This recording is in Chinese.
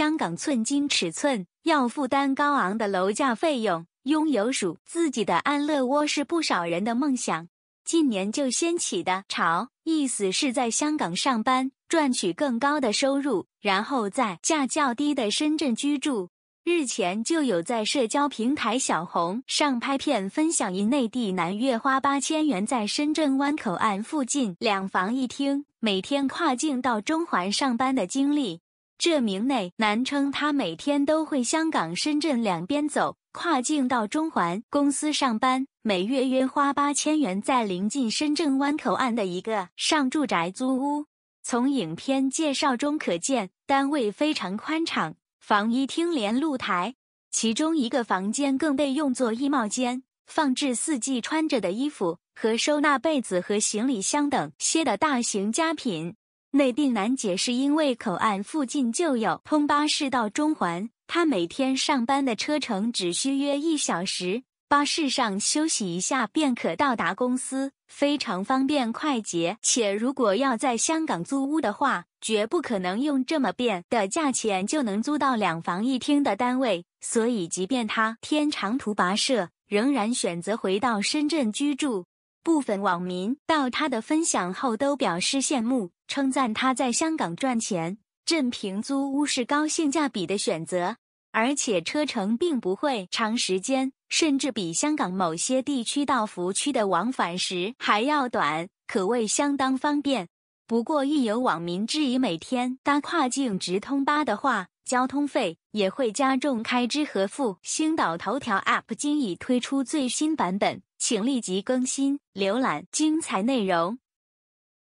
香港寸金尺寸，要负担高昂的楼价费用，拥有属自己的安乐窝是不少人的梦想。近年就掀起的潮，意思是在香港上班赚取更高的收入，然后在价较低的深圳居住。日前就有在社交平台小红上拍片分享，一内地男月花八千元在深圳湾口岸附近两房一厅，每天跨境到中环上班的经历。这名内男称，他每天都会香港、深圳两边走，跨境到中环公司上班，每月约花八千元在临近深圳湾口岸的一个上住宅租屋。从影片介绍中可见，单位非常宽敞，房、衣、厅连露台，其中一个房间更被用作衣帽间，放置四季穿着的衣服和收纳被子和行李箱等些的大型家品。内地难解是因为口岸附近就有通巴士到中环，他每天上班的车程只需约一小时，巴士上休息一下便可到达公司，非常方便快捷。且如果要在香港租屋的话，绝不可能用这么便的价钱就能租到两房一厅的单位，所以即便他天长途跋涉，仍然选择回到深圳居住。部分网民到他的分享后都表示羡慕，称赞他在香港赚钱、镇平租屋是高性价比的选择，而且车程并不会长时间，甚至比香港某些地区到服务区的往返时还要短，可谓相当方便。不过亦有网民质疑，每天搭跨境直通巴的话，交通费也会加重开支和负星岛头条 App 今已推出最新版本。请立即更新，浏览精彩内容。